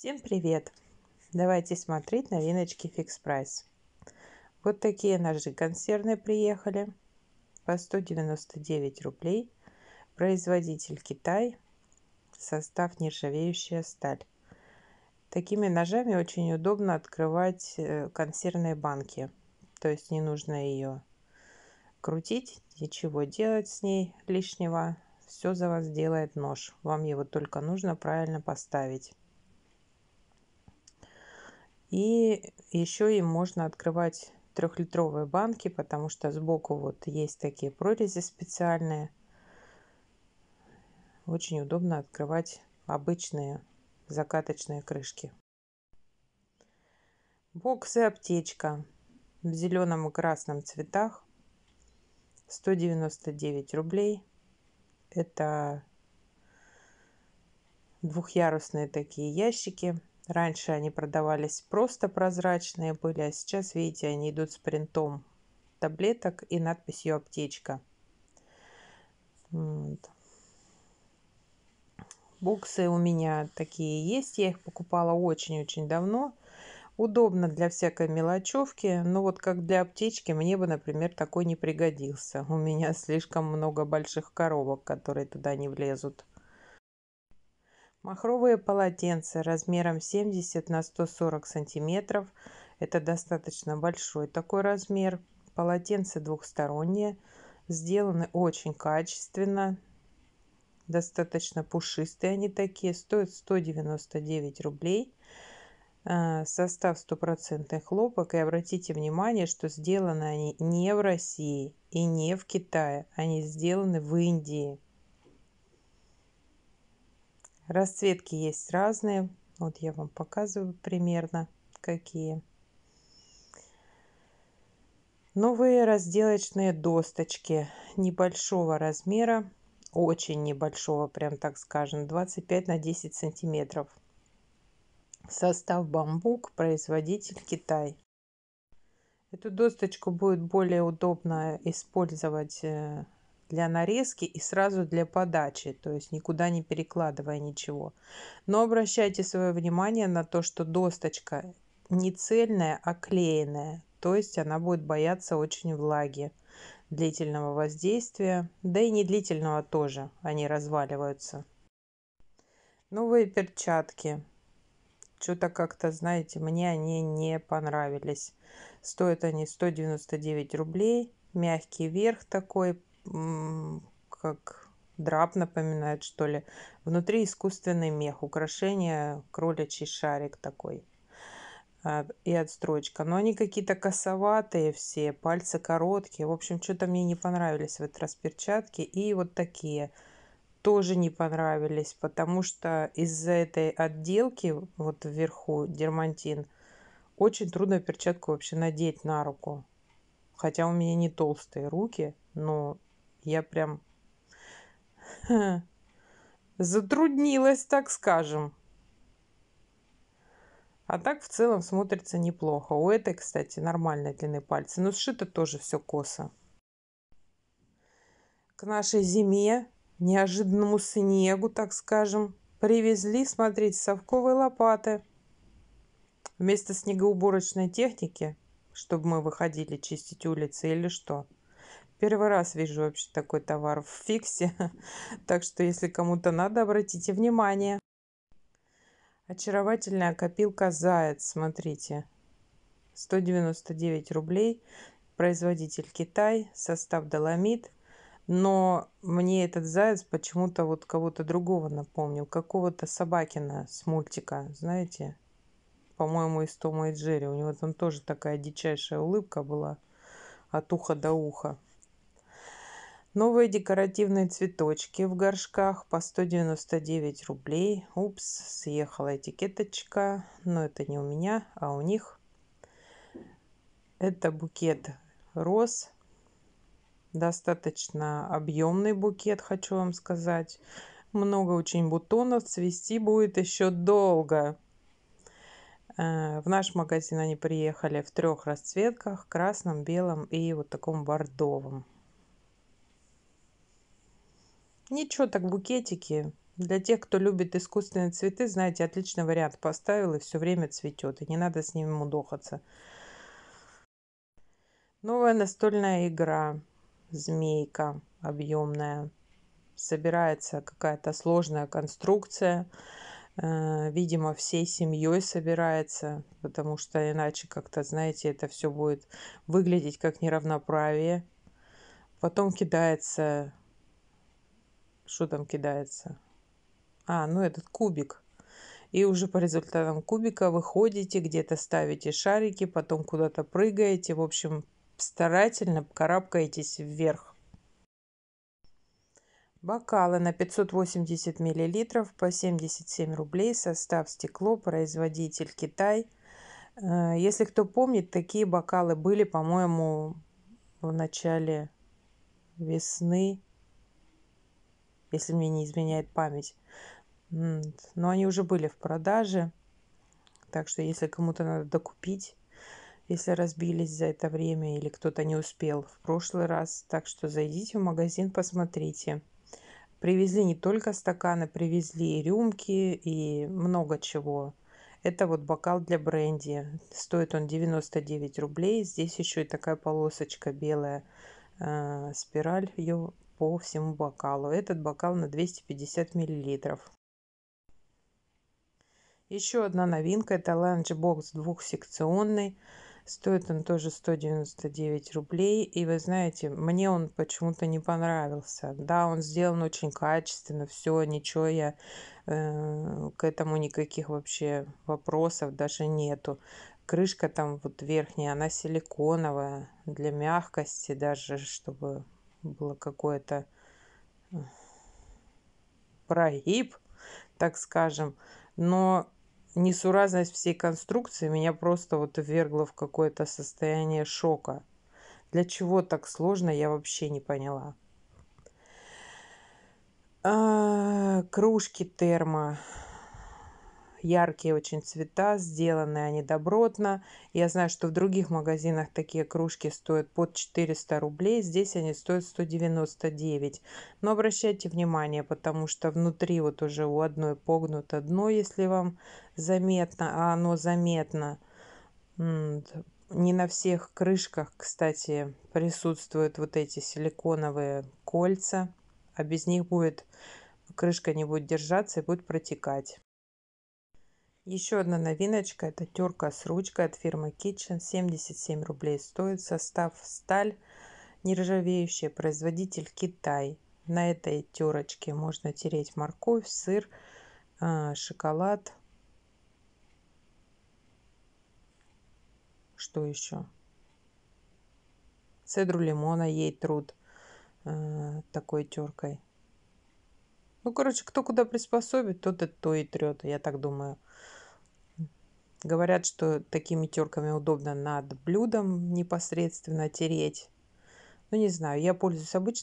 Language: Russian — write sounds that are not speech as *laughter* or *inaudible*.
Всем привет! Давайте смотреть новиночки фикс прайс. Вот такие ножи консервные приехали по 199 рублей. Производитель Китай. Состав нержавеющая сталь. Такими ножами очень удобно открывать э, консервные банки. То есть не нужно ее крутить, ничего делать с ней лишнего. Все за вас делает нож. Вам его только нужно правильно поставить. И еще им можно открывать трехлитровые банки, потому что сбоку вот есть такие прорези специальные. Очень удобно открывать обычные закаточные крышки. Бокс и аптечка в зеленом и красном цветах. 199 рублей. Это двухъярусные такие ящики Раньше они продавались просто прозрачные были, а сейчас, видите, они идут с принтом таблеток и надписью «Аптечка». Вот. Боксы у меня такие есть, я их покупала очень-очень давно. Удобно для всякой мелочевки, но вот как для аптечки мне бы, например, такой не пригодился. У меня *laughs* слишком много больших коробок, которые туда не влезут. Махровые полотенца размером 70 на 140 сантиметров. Это достаточно большой такой размер. Полотенце двухсторонние, Сделаны очень качественно. Достаточно пушистые они такие. Стоят 199 рублей. Э, состав стопроцентный хлопок. И обратите внимание, что сделаны они не в России и не в Китае. Они сделаны в Индии. Расцветки есть разные. Вот я вам показываю примерно какие. Новые разделочные досточки небольшого размера, очень небольшого, прям так скажем, 25 на 10 сантиметров. Состав бамбук, производитель Китай. Эту досточку будет более удобно использовать э, для нарезки и сразу для подачи, то есть никуда не перекладывая ничего. Но обращайте свое внимание на то, что досточка не цельная, а клеенная, то есть она будет бояться очень влаги, длительного воздействия, да и не длительного тоже, они разваливаются. Новые перчатки. Что-то как-то, знаете, мне они не понравились. Стоят они 199 рублей. Мягкий верх такой, как драп напоминает, что ли. Внутри искусственный мех, украшение, кроличий шарик такой а, и отстрочка. Но они какие-то косоватые все, пальцы короткие. В общем, что-то мне не понравились в этот раз перчатки. И вот такие тоже не понравились, потому что из-за этой отделки вот вверху дермантин очень трудно перчатку вообще надеть на руку. Хотя у меня не толстые руки, но я прям затруднилась, так скажем. А так в целом смотрится неплохо. У этой, кстати, нормальной длины пальцы. Но ну, сшито тоже все косо. К нашей зиме, неожиданному снегу, так скажем, привезли, смотрите, совковые лопаты. Вместо снегоуборочной техники, чтобы мы выходили чистить улицы или что – Первый раз вижу вообще такой товар в фиксе, *laughs* так что если кому-то надо, обратите внимание. Очаровательная копилка «Заяц», смотрите. 199 рублей, производитель Китай, состав «Доломит». Но мне этот заяц почему-то вот кого-то другого напомнил, какого-то Собакина с мультика, знаете, по-моему, из Тома и Джерри. У него там тоже такая дичайшая улыбка была от уха до уха новые декоративные цветочки в горшках по 199 рублей. Упс, съехала этикеточка, но это не у меня, а у них. Это букет роз, достаточно объемный букет, хочу вам сказать. Много очень бутонов, цвести будет еще долго. Э, в наш магазин они приехали в трех расцветках, красном, белом и вот таком бордовом ничего так букетики для тех кто любит искусственные цветы знаете отличный вариант поставил и все время цветет и не надо с ними мудохаться новая настольная игра змейка объемная собирается какая-то сложная конструкция э, видимо, всей семьей собирается, потому что иначе как-то, знаете, это все будет выглядеть как неравноправие. Потом кидается что там кидается? А, ну этот кубик. И уже по результатам кубика выходите, где-то ставите шарики, потом куда-то прыгаете. В общем, старательно карабкаетесь вверх. Бокалы на 580 миллилитров по 77 рублей, состав стекло, производитель Китай. Э, если кто помнит, такие бокалы были, по-моему, в начале весны если мне не изменяет память. Но они уже были в продаже, так что если кому-то надо докупить, если разбились за это время или кто-то не успел в прошлый раз, так что зайдите в магазин, посмотрите. Привезли не только стаканы, привезли и рюмки, и много чего. Это вот бокал для бренди. Стоит он 99 рублей. Здесь еще и такая полосочка белая, э, спираль. Ее по всему бокалу. Этот бокал на 250 мл. Еще одна новинка – это ланчбокс двухсекционный. Стоит он тоже 199 рублей. И вы знаете, мне он почему-то не понравился. Да, он сделан очень качественно, все, ничего я э, к этому никаких вообще вопросов даже нету. Крышка там вот верхняя, она силиконовая, для мягкости даже, чтобы было какое-то э, прогиб, так скажем. Но несуразность всей конструкции меня просто вот ввергла в какое-то состояние шока. Для чего так сложно, я вообще не поняла. А, кружки термо яркие очень цвета, сделаны они добротно. Я знаю, что в других магазинах такие кружки стоят под 400 рублей, здесь они стоят 199. Но обращайте внимание, потому что внутри вот уже у одной погнуто дно, если вам заметно, а оно заметно. Не на всех крышках, кстати, присутствуют вот эти силиконовые кольца, а без них будет крышка не будет держаться и будет протекать. Еще одна новиночка – это терка с ручкой от фирмы Kitchen. 77 рублей стоит. Состав сталь нержавеющая, производитель Китай. На этой терочке можно тереть морковь, сыр, а, шоколад. Что еще? Цедру лимона ей труд а, такой теркой. Ну, короче, кто куда приспособит, тот и то и трет, я так думаю. Говорят, что такими терками удобно над блюдом непосредственно тереть. Ну, не знаю, я пользуюсь обычно